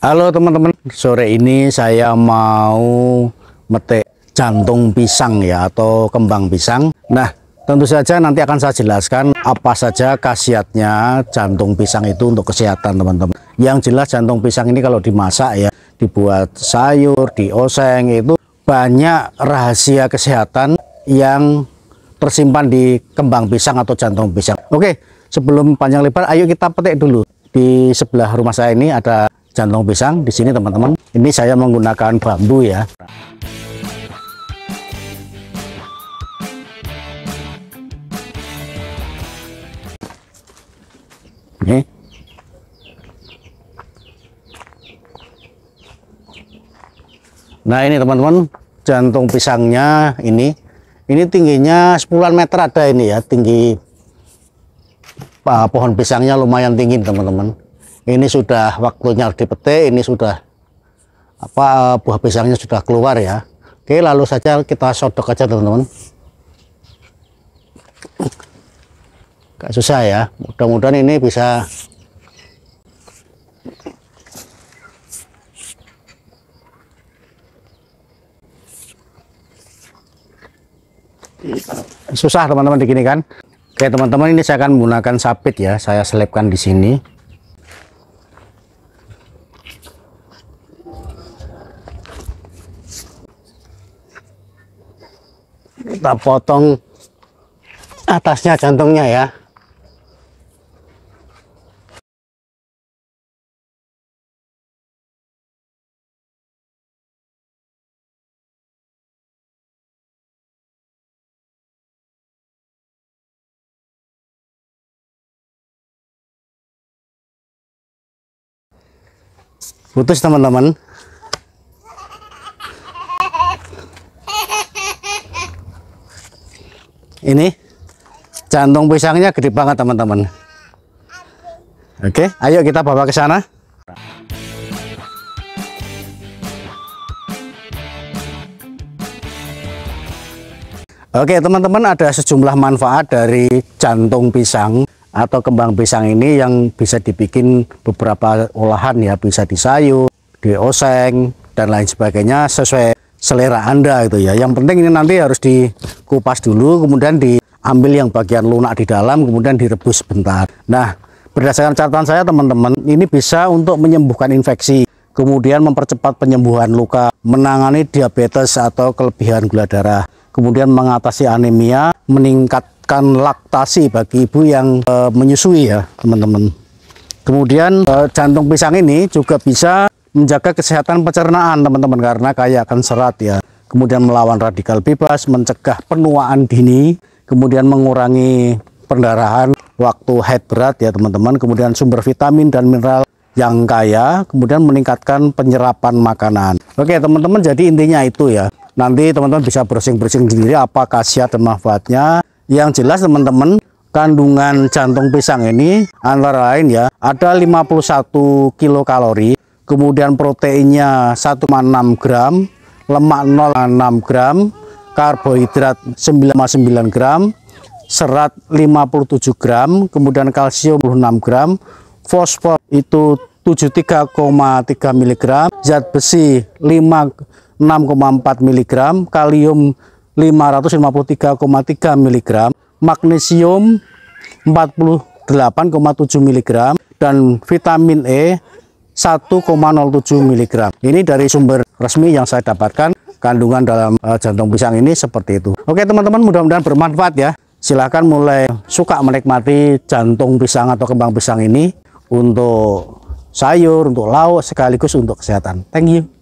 Halo teman-teman, sore ini saya mau metik jantung pisang ya atau kembang pisang. Nah, tentu saja nanti akan saya jelaskan apa saja khasiatnya jantung pisang itu untuk kesehatan teman-teman. Yang jelas jantung pisang ini kalau dimasak ya, dibuat sayur, dioseng itu banyak rahasia kesehatan yang tersimpan di kembang pisang atau jantung pisang. Oke, sebelum panjang lebar ayo kita petik dulu. Di sebelah rumah saya ini ada jantung pisang di sini teman-teman. Ini saya menggunakan bambu ya. Ini. Nah ini teman-teman jantung pisangnya ini. Ini tingginya 10 meter ada ini ya tinggi ah, pohon pisangnya lumayan tinggi teman-teman ini sudah waktunya dipetik ini sudah apa eh, buah pisangnya sudah keluar ya oke lalu saja kita sodok aja teman-teman gak susah ya mudah-mudahan ini bisa susah teman-teman begini kan oke teman-teman ini saya akan menggunakan sapit ya saya selipkan di sini kita potong atasnya jantungnya ya putus teman-teman ini jantung pisangnya gede banget teman-teman oke ayo kita bawa ke sana oke teman-teman ada sejumlah manfaat dari jantung pisang atau kembang pisang ini yang bisa dibikin beberapa olahan ya bisa di sayur di oseng dan lain sebagainya sesuai selera Anda gitu ya. Yang penting ini nanti harus dikupas dulu kemudian diambil yang bagian lunak di dalam kemudian direbus sebentar. Nah, berdasarkan catatan saya teman-teman, ini bisa untuk menyembuhkan infeksi, kemudian mempercepat penyembuhan luka, menangani diabetes atau kelebihan gula darah, kemudian mengatasi anemia, meningkatkan laktasi bagi ibu yang e, menyusui ya, teman-teman. Kemudian e, jantung pisang ini juga bisa menjaga kesehatan pencernaan teman-teman karena kaya akan serat ya kemudian melawan radikal bebas mencegah penuaan dini kemudian mengurangi pendarahan waktu head berat ya teman-teman kemudian sumber vitamin dan mineral yang kaya kemudian meningkatkan penyerapan makanan oke teman-teman jadi intinya itu ya nanti teman-teman bisa browsing-browsing sendiri apa khasiat dan manfaatnya yang jelas teman-teman kandungan jantung pisang ini antara lain ya ada 51 kilokalori kemudian proteinnya 1,6 gram, lemak 0,6 gram, karbohidrat 99 gram, serat 57 gram, kemudian kalsium 6 gram, fosfor itu 73,3 mg, zat besi 5 6,4 mg, kalium 553,3 mg, magnesium 48,7 mg dan vitamin E 1,07 mg. Ini dari sumber resmi yang saya dapatkan kandungan dalam eh, jantung pisang ini seperti itu. Oke teman-teman mudah-mudahan bermanfaat ya. Silahkan mulai suka menikmati jantung pisang atau kembang pisang ini untuk sayur, untuk lauk, sekaligus untuk kesehatan. Thank you.